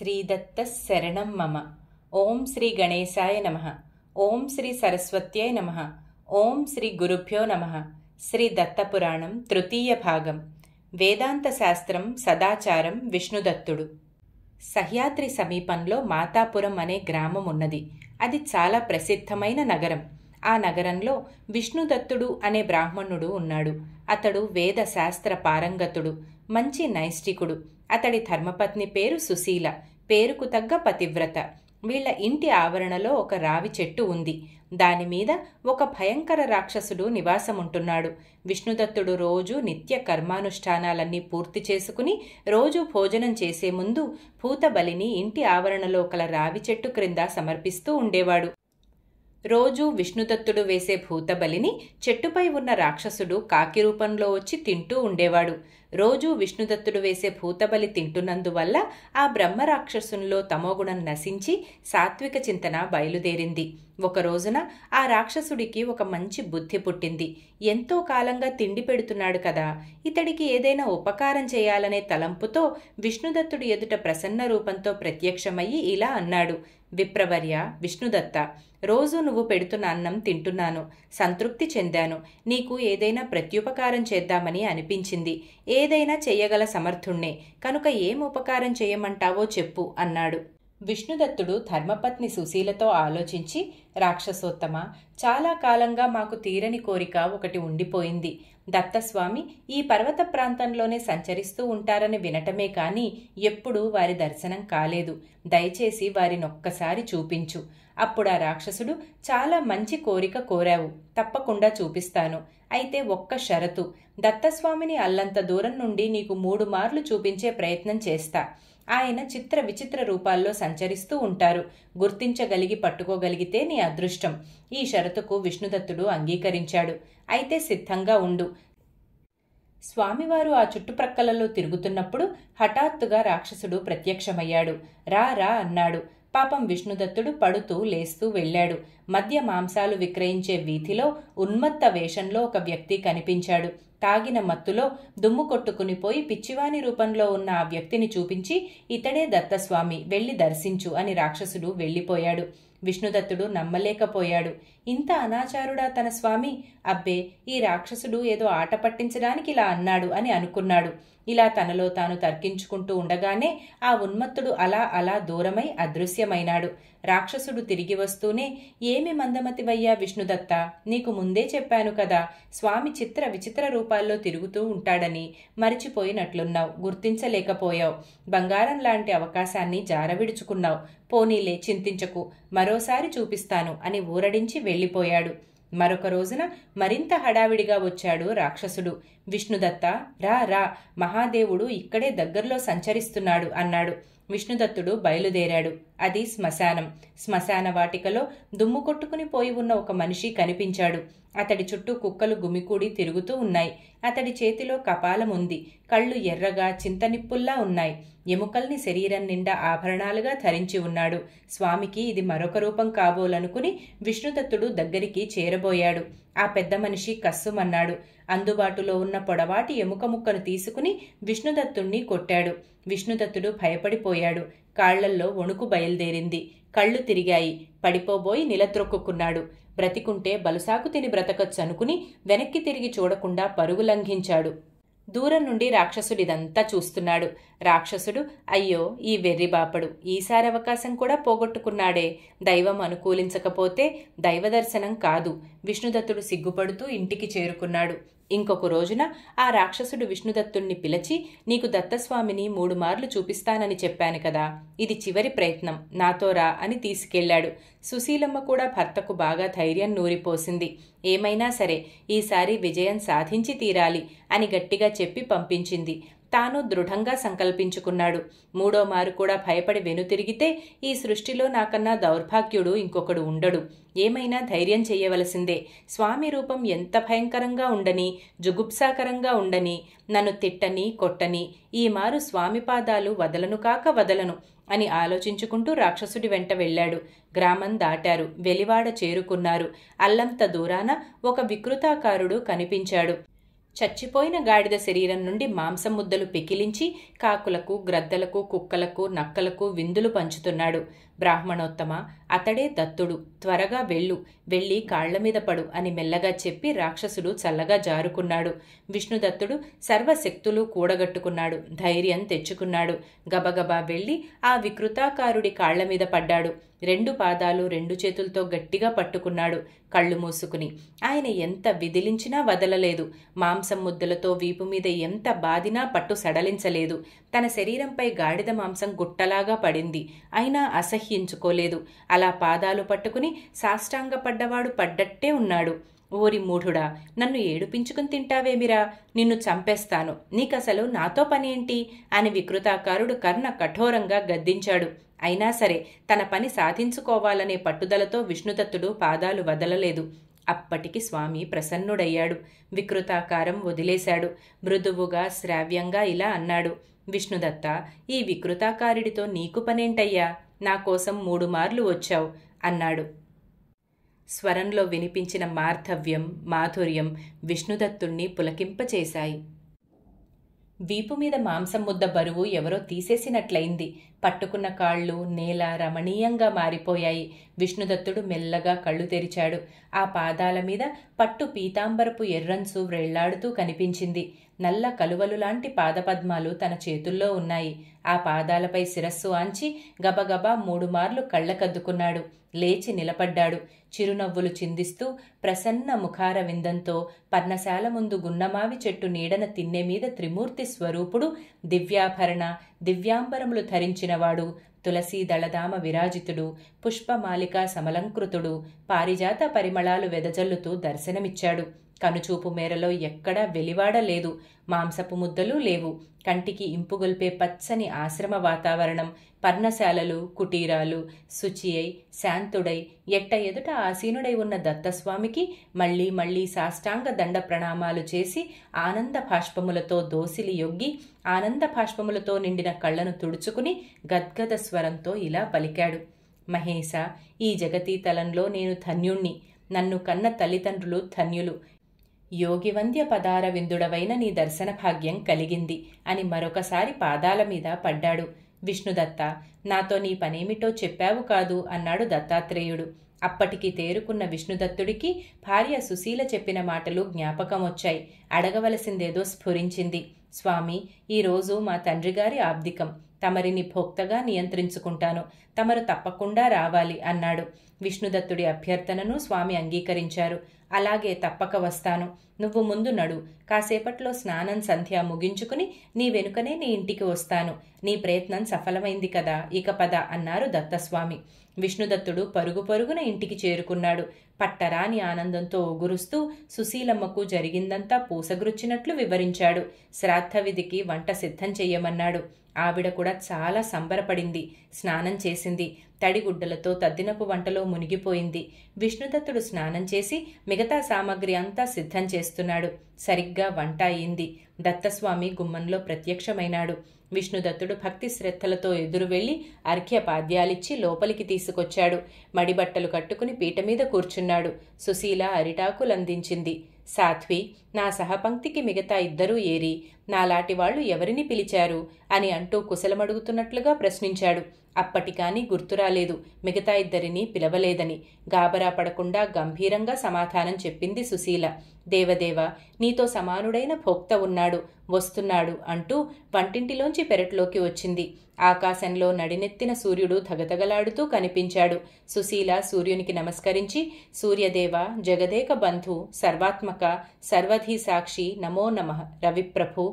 శ్రీదత్త శరణం మమ ఓం శ్రీ గణేశాయ నమ ఓం శ్రీ సరస్వత్యాయ నమ ఓం శ్రీ గురుభ్యో నమ శ్రీ దత్తపురాణం తృతీయ భాగం వేదాంత శాస్త్రం సదాచారం విష్ణుదత్తుడు సహ్యాద్రి సమీపంలో మాతాపురం అనే గ్రామం ఉన్నది అది చాలా ప్రసిద్ధమైన నగరం ఆ నగరంలో విష్ణుదత్తుడు అనే బ్రాహ్మణుడు ఉన్నాడు అతడు వేద శాస్త్ర పారంగతుడు మంచి నైష్టికుడు అతడి ధర్మపత్ని పేరు సుశీల పేరుకు తగ్గ పతివ్రత వీళ్ల ఇంటి ఆవరణలో ఒక రావి చెట్టు ఉంది దానిమీద ఒక భయంకర రాక్షసుడు నివాసముంటున్నాడు విష్ణుదత్తుడు రోజు నిత్య కర్మానుష్ఠానాలన్నీ పూర్తి చేసుకుని రోజు భోజనం చేసే ముందు భూతబలిని ఇంటి ఆవరణలో కల రావి చెట్టు క్రింద సమర్పిస్తూ ఉండేవాడు రోజూ విష్ణుదత్తుడు వేసే భూతబలిని చెట్టుపై ఉన్న రాక్షసుడు కాకి రూపంలో వచ్చి తింటూ ఉండేవాడు రోజూ విష్ణుదత్తుడు వేసే భూతబలి తింటున్నందువల్ల ఆ బ్రహ్మ తమోగుణం నశించి సాత్విక చింతన బయలుదేరింది ఒక రోజున ఆ రాక్షసుడికి ఒక మంచి బుద్ధి పుట్టింది ఎంతో కాలంగా తిండి పెడుతున్నాడు కదా ఇతడికి ఏదైనా ఉపకారం చేయాలనే తలంపుతో విష్ణుదత్తుడు ఎదుట ప్రసన్న రూపంతో ప్రత్యక్షమయ్యి ఇలా అన్నాడు విప్రవర్య విష్ణుదత్త రోజు నువ్వు పెడుతున్న అన్నం తింటున్నాను సంతృప్తి చెందాను నీకు ఏదైనా ప్రత్యుపకారం చేద్దామని అనిపించింది ఏదైనా చెయ్యగల సమర్థుణ్ణే కనుక ఏం ఉపకారం చేయమంటావో చెప్పు అన్నాడు విష్ణుదత్తుడు ధర్మపత్ని సుశీలతో ఆలోచించి రాక్షసోత్తమ చాలా కాలంగా మాకు తీరని కోరిక ఒకటి ఉండిపోయింది దత్తస్వామి ఈ పర్వత ప్రాంతంలోనే సంచరిస్తూ ఉంటారని వినటమే కాని ఎప్పుడూ వారి దర్శనం కాలేదు దయచేసి వారినొక్కసారి చూపించు అప్పుడు ఆ రాక్షసుడు చాలా మంచి కోరిక కోరావు తప్పకుండా చూపిస్తాను అయితే ఒక్క షరతు దత్తస్వామిని అల్లంత దూరం నుండి నీకు మూడు మార్లు చూపించే ప్రయత్నం చేస్తా ఆయన చిత్ర విచిత్ర రూపాల్లో సంచరిస్తూ ఉంటారు గుర్తించగలిగి పట్టుకోగలిగితే నీ అదృష్టం ఈ షరతుకు విష్ణుదత్తుడు అంగీకరించాడు అయితే సిద్ధంగా ఉండు స్వామివారు ఆ చుట్టుప్రక్కలలో తిరుగుతున్నప్పుడు హఠాత్తుగా రాక్షసుడు ప్రత్యక్షమయ్యాడు రా రా అన్నాడు పాపం విష్ణుదత్తుడు పడుతూ లేస్తూ వెళ్ళాడు మధ్య మాంసాలు విక్రయించే వీధిలో ఉన్మత్త వేషంలో ఒక వ్యక్తి కనిపించాడు తాగిన మత్తులో దుమ్ము కొట్టుకుని పోయి పిచ్చివాని రూపంలో ఉన్న ఆ వ్యక్తిని చూపించి ఇతడే దత్తస్వామి వెళ్ళి దర్శించు అని రాక్షసుడు వెళ్ళిపోయాడు విష్ణుదత్తుడు నమ్మలేకపోయాడు ఇంత అనాచారుడా తన స్వామి అబ్బే ఈ రాక్షసుడు ఏదో ఆట పట్టించడానికి ఇలా అన్నాడు అని అనుకున్నాడు ఇలా తనలో తాను తర్కించుకుంటూ ఉండగానే ఆ ఉన్మత్తుడు అలా అలా దూరమై అదృశ్యమైనాడు రాక్షసుడు తిరిగి వస్తూనే ఏమి మందమతివయ్యా విష్ణుదత్త నీకు ముందే చెప్పాను కదా స్వామి చిత్ర విచిత్ర రూపాల్లో తిరుగుతూ ఉంటాడని మరిచిపోయినట్లున్నావు గుర్తించలేకపోయావు బంగారం లాంటి అవకాశాన్ని జారవిడుచుకున్నావు పోనీలే చింతించకు మరోసారి చూపిస్తాను అని ఊరడించి వెళ్ళిపోయాడు మరొక రోజున మరింత హడావిడిగా వచ్చాడు రాక్షసుడు విష్ణుదత్త రా రా మహాదేవుడు ఇక్కడే దగ్గరలో సంచరిస్తున్నాడు అన్నాడు విష్ణుదత్తుడు బయలుదేరాడు అది శ్మశానం శ్మశాన వాటికలో దుమ్ము కొట్టుకుని పోయి ఉన్న ఒక మనిషి కనిపించాడు అతడి చుట్టూ కుక్కలు గుమికూడి తిరుగుతూ ఉన్నాయి అతడి చేతిలో కపాలం ఉంది కళ్ళు ఎర్రగా చింతనిప్పుల్లా ఉన్నాయి ఎముకల్ని శరీరం నిండా ఆభరణాలుగా ధరించి ఉన్నాడు స్వామికి ఇది మరొక రూపం కాబోలనుకుని విష్ణుదత్తుడు దగ్గరికి చేరబోయాడు ఆ పెద్ద మనిషి కస్సుమన్నాడు అందుబాటులో ఉన్న పొడవాటి ఎముక ముక్కను తీసుకుని విష్ణుదత్తుణ్ణి కొట్టాడు విష్ణుదత్తుడు భయపడిపోయాడు కాళ్లల్లో వణుకు బయలుదేరింది కళ్ళు తిరిగాయి పడిపోబోయి నిలద్రొక్కున్నాడు బ్రతికుంటే బలుసాకు తిని బ్రతకచ్చనుకుని వెనక్కి తిరిగి చూడకుండా పరుగు లంఘించాడు దూరం నుండి రాక్షసుడిదంతా చూస్తున్నాడు రాక్షసుడు అయ్యో ఈ వెర్రిబాపడు ఈసారి అవకాశం కూడా పోగొట్టుకున్నాడే దైవం అనుకూలించకపోతే దైవదర్శనం కాదు విష్ణుదత్తుడు సిగ్గుపడుతూ ఇంటికి చేరుకున్నాడు ఇంకొక రోజున ఆ రాక్షసుడు విష్ణుదత్తుణ్ణి పిలిచి నీకు దత్తస్వామిని మూడు మార్లు చూపిస్తానని చెప్పాను కదా ఇది చివరి ప్రయత్నం నాతో రా అని తీసుకెళ్లాడు సుశీలమ్మ కూడా భర్తకు బాగా ధైర్యం నూరిపోసింది ఏమైనా సరే ఈసారి విజయం సాధించి తీరాలి అని గట్టిగా చెప్పి పంపించింది తాను దృఢంగా సంకల్పించుకున్నాడు మూడో మారు కూడా భయపడి వెనుతిరిగితే ఈ సృష్టిలో నాకన్నా దౌర్భాగ్యుడు ఇంకొకడు ఉండడు ఏమైనా ధైర్యం చేయవలసిందే స్వామి రూపం ఎంత భయంకరంగా ఉండని జుగుప్సాకరంగా ఉండని నన్ను తిట్టని కొట్టని ఈ మారు స్వామి పాదాలు వదలను కాక వదలను అని ఆలోచించుకుంటూ రాక్షసుడి వెంట వెళ్ళాడు గ్రామం దాటారు వెలివాడ చేరుకున్నారు అల్లంత దూరాన ఒక వికృతాకారుడు కనిపించాడు చచ్చిపోయిన గాడిద శరీరం నుండి మాంసం ముద్దలు పికిలించి కాకులకు గ్రద్దలకు కుక్కలకు నక్కలకు విందులు పంచుతున్నాడు బ్రాహ్మణోత్తమ అతడే దత్తుడు త్వరగా వెళ్ళు వెళ్ళి కాళ్ల మీద పడు అని మెల్లగా చెప్పి రాక్షసుడు చల్లగా జారుకున్నాడు విష్ణుదత్తుడు సర్వశక్తులు కూడగట్టుకున్నాడు ధైర్యం తెచ్చుకున్నాడు గబగబా వెళ్ళి ఆ వికృతాకారుడి కాళ్ల మీద పడ్డాడు రెండు పాదాలు రెండు చేతులతో గట్టిగా పట్టుకున్నాడు కళ్ళు మూసుకుని ఆయన ఎంత విదిలించినా వదలలేదు మాంసం ముద్దలతో వీపు మీద ఎంత బాదినా పట్టు సడలించలేదు తన శరీరంపై గాడిద మాంసం గుట్టలాగా పడింది అయినా అసహ్య సహించుకోలేదు అలా పాదాలు పట్టుకుని సాష్టాంగపడ్డవాడు పడ్డట్టే ఉన్నాడు ఓరి మూఢుడా నన్ను ఏడుపించుకుని తింటావేమిరా నిన్ను చంపేస్తాను నీకసలు నాతో పనేంటి అని వికృతాకారుడు కర్ణ కఠోరంగా గద్దించాడు అయినా సరే తన పని సాధించుకోవాలనే పట్టుదలతో విష్ణుదత్తుడు పాదాలు వదలలేదు అప్పటికి స్వామి ప్రసన్నుడయ్యాడు వికృతాకారం వదిలేశాడు మృదువుగా శ్రావ్యంగా ఇలా అన్నాడు విష్ణుదత్త ఈ వికృతాకారుడితో నీకు పనేంటయ్యా నా కోసం మూడు మార్లు వచ్చావు అన్నాడు స్వరంలో వినిపించిన మార్ధవ్యం మాధుర్యం విష్ణుదత్తుణ్ణి పులకింపచేశాయి వీపు మీద మాంసం ముద్ద బరువు ఎవరో తీసేసినట్లయింది పట్టుకున్న కాళ్ళు నేల రమణీయంగా మారిపోయాయి విష్ణుదత్తుడు మెల్లగా కళ్ళు తెరిచాడు ఆ పాదాల మీద పట్టు పీతాంబరపు ఎర్రన్సు వ్రెళ్లాడుతూ కనిపించింది నల్ల కలువలు లాంటి పాదపద్మాలు తన చేతుల్లో ఉన్నాయి ఆ పాదాలపై శిరస్సు ఆంచి గబగబా మూడు మార్లు కళ్ళకద్దుకున్నాడు లేచి నిలబడ్డాడు చిరునవ్వులు చిందిస్తూ ప్రసన్న ముఖార విందంతో పర్ణశాల ముందు గున్నమావి చెట్టు నీడన తిన్నె మీద త్రిమూర్తి స్వరూపుడు దివ్యాభరణ దివ్యాంబరములు ధరించినవాడు దళదామ విరాజితుడు పుష్పమాలికా సమలంకృతుడు పారిజాత పరిమళాలు వెదజల్లుతూ దర్శనమిచ్చాడు కనుచూపు మేరలో ఎక్కడా వెలివాడలేదు మాంసపు ముద్దలు లేవు కంటికి ఇంపుగొల్పే పచ్చని ఆశ్రమ వాతావరణం పర్ణశాలలు కుటీరాలు శుచి అయి శాంతుడై ఎట్ట ఎదుట ఆసీనుడై ఉన్న దత్తస్వామికి మళ్లీ మళ్లీ సాష్టాంగ దండ ప్రణామాలు చేసి ఆనంద భాష్పములతో దోసిలి యొగ్గి ఆనంద భాష్పములతో నిండిన కళ్లను తుడుచుకుని గద్గద స్వరంతో ఇలా పలికాడు మహేశ ఈ జగతీ తలంలో నేను ధన్యుణ్ణి నన్ను కన్న తల్లిదండ్రులు ధన్యులు యోగివంద్య పదార విందుడవైన నీ దర్శన భాగ్యం కలిగింది అని మరొకసారి పాదాల మీద పడ్డాడు విష్ణుదత్త నాతో నీ పనేమిటో చెప్పావు కాదు అన్నాడు దత్తాత్రేయుడు అప్పటికి తేరుకున్న విష్ణుదత్తుడికి భార్య సుశీల చెప్పిన మాటలు జ్ఞాపకం వచ్చాయి అడగవలసిందేదో స్ఫురించింది స్వామి ఈరోజు మా తండ్రి గారి ఆబ్దికం తమరిని భోక్తగా నియంత్రించుకుంటాను తమరు తప్పకుండా రావాలి అన్నాడు విష్ణుదత్తుడి అభ్యర్థనను స్వామి అంగీకరించారు అలాగే తప్పక వస్తాను నువ్వు ముందు నడు కాసేపట్లో స్నానం సంధ్య ముగించుకుని నీ వెనుకనే నీ ఇంటికి వస్తాను నీ ప్రయత్నం సఫలమైంది కదా ఇక పద అన్నారు దత్తస్వామి విష్ణుదత్తుడు పరుగు పరుగున ఇంటికి చేరుకున్నాడు పట్టరాని ఆనందంతో ఊగురుస్తూ సుశీలమ్మకు జరిగిందంతా పూసగురుచ్చినట్లు వివరించాడు శ్రాద్ధవిధికి వంట సిద్ధం చెయ్యమన్నాడు ఆవిడ కూడా చాలా సంబరపడింది స్నానం చేసింది తడిగుడ్డలతో తద్దినపు వంటలో మునిగిపోయింది విష్ణుదత్తుడు స్నానం చేసి మిగతా సామగ్రి అంతా సిద్ధం చేస్తున్నాడు సరిగ్గా వంట అయింది దత్తస్వామి గుమ్మంలో ప్రత్యక్షమైనాడు విష్ణుదత్తుడు భక్తి శ్రద్ధలతో ఎదురు వెళ్లి అర్ఘ్యపాద్యాలిచ్చి లోపలికి తీసుకొచ్చాడు మడిబట్టలు కట్టుకుని పీట మీద కూర్చున్నాడు అన్నాడు సుశీల అరిటాకులందించింది సాధ్వి నా సహపంక్తికి మిగతా ఇద్దరూ ఏరి నాలాటి వాళ్ళు ఎవరిని పిలిచారు అని అంటూ కుశలమడుగుతున్నట్లుగా ప్రశ్నించాడు అప్పటికాని గుర్తురాలేదు మిగతా ఇద్దరిని పిలవలేదని గాబరా పడకుండా గంభీరంగా సమాధానం చెప్పింది సుశీల దేవదేవ నీతో సమానుడైన భోక్త ఉన్నాడు వస్తున్నాడు అంటూ వంటింటిలోంచి పెరట్లోకి వచ్చింది ఆకాశంలో నడినెత్తిన సూర్యుడు ధగధగలాడుతూ కనిపించాడు సుశీల సూర్యునికి నమస్కరించి సూర్యదేవ జగదేక బంధు సర్వాత్మక సర్వధీ సాక్షి నమో నమ రవిప్రభు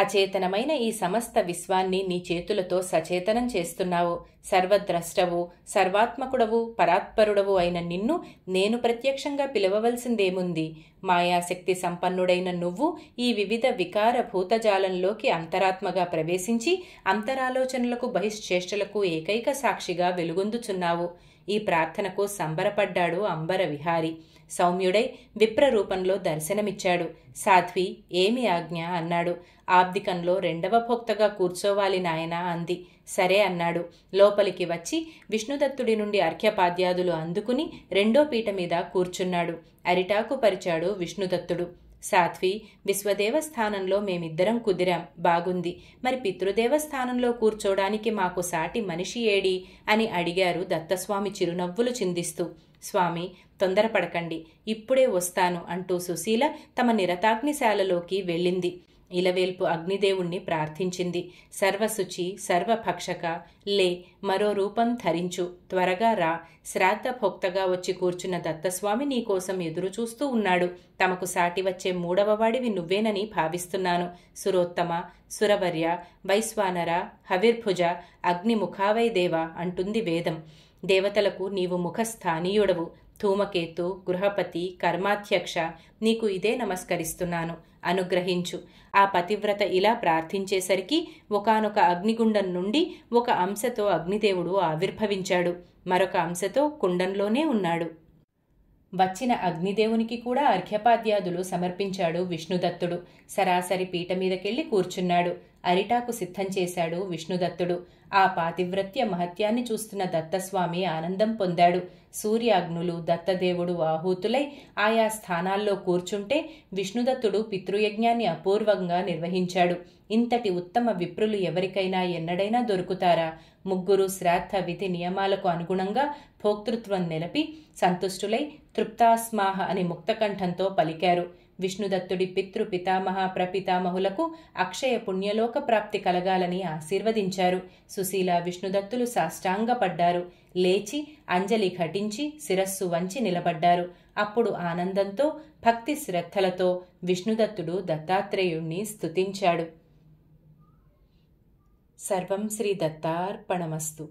అచేతనమైన ఈ సమస్త విశ్వాన్ని నీ చేతులతో సచేతనం చేస్తున్నావు సర్వద్రష్టవు సర్వాత్మకుడవు పరాత్పరుడవు అయిన నిన్ను నేను ప్రత్యక్షంగా పిలవవలసిందేముంది మాయాశక్తి సంపన్నుడైన నువ్వు ఈ వివిధ వికార భూతజాలంలోకి అంతరాత్మగా ప్రవేశించి అంతరాలోచనలకు బహిశ్చేష్టలకు ఏకైక సాక్షిగా వెలుగొందుచున్నావు ఈ ప్రార్థనకు సంబరపడ్డాడు అంబర విహారి సౌమ్యుడై విప్ర రూపంలో దర్శనమిచ్చాడు సాధ్వి ఏమి ఆజ్ఞ అన్నాడు ఆబ్దికంలో రెండవ భోక్తగా కూర్చోవాలి నాయనా అంది సరే అన్నాడు లోపలికి వచ్చి విష్ణుదత్తుడి నుండి అర్ఘ్యపాద్యాదులు అందుకుని రెండో పీట మీద కూర్చున్నాడు అరిటాకు పరిచాడు విష్ణుదత్తుడు సాత్వి విశ్వదేవస్థానంలో మేమిద్దరం కుదిరాం బాగుంది మరి పితృదేవస్థానంలో కూర్చోడానికి మాకు సాటి మనిషి ఏడి అని అడిగారు దత్తస్వామి చిరునవ్వులు చిందిస్తూ స్వామి తొందరపడకండి ఇప్పుడే వస్తాను అంటూ సుశీల తమ నిరతాగ్నిశాలలోకి వెళ్ళింది ఇలవేల్పు అగ్నిదేవుణ్ణి ప్రార్థించింది సర్వశుచి సర్వభక్షక లే మరో రూపం ధరించు త్వరగా రా శ్రాద్ధభోక్తగా వచ్చి కూర్చున్న దత్తస్వామి నీకోసం ఎదురు చూస్తూ ఉన్నాడు తమకు సాటి వచ్చే మూడవవాడివి నువ్వేనని భావిస్తున్నాను సురోత్తమ సురవర్య వైశ్వానర హవిర్భుజ అగ్నిముఖావై దేవ అంటుంది వేదం దేవతలకు నీవు ముఖస్థానీయుడవు ధూమకేతు గృహపతి కర్మాధ్యక్ష నీకు ఇదే నమస్కరిస్తున్నాను అనుగ్రహించు ఆ పతివ్రత ఇలా ప్రార్థించేసరికి ఒకనొక అగ్నిగుండం నుండి ఒక అంశతో అగ్నిదేవుడు ఆవిర్భవించాడు మరొక అంశతో కుండంలోనే ఉన్నాడు వచ్చిన అగ్నిదేవునికి కూడా అర్ఘ్యపాద్యాదులు సమర్పించాడు విష్ణుదత్తుడు సరాసరి పీట మీదకెళ్ళి కూర్చున్నాడు అరిటాకు సిద్ధం చేశాడు విష్ణుదత్తుడు ఆ పాతివ్రత్య మహత్యాన్ని చూస్తున్న దత్తస్వామి ఆనందం పొందాడు సూర్యాగ్నులు దత్తదేవుడు ఆహూతులై ఆయా స్థానాల్లో కూర్చుంటే విష్ణుదత్తుడు పితృయజ్ఞాన్ని అపూర్వంగా నిర్వహించాడు ఇంతటి ఉత్తమ విప్రులు ఎవరికైనా ఎన్నడైనా దొరుకుతారా ముగ్గురు శ్రాద్ధ విధి నియమాలకు అనుగుణంగా భోక్తృత్వం నిలపి సంతుష్టులై తృప్తాస్మాహ అని ముక్తకంఠంతో పలికారు విష్ణుదత్తుడి పితృ పితామహ ప్రపితామహులకు అక్షయ పుణ్యలోక ప్రాప్తి కలగాలని ఆశీర్వదించారు సుశీల విష్ణుదత్తులు సాష్టాంగపడ్డారు లేచి అంజలి ఘటించి శిరస్సు వంచి నిలబడ్డారు అప్పుడు ఆనందంతో భక్తి శ్రద్ధలతో విష్ణుదత్తుడు దత్తాత్రేయుణ్ణి స్థుతించాడు సర్వం శ్రీ దత్తార్పణమస్తు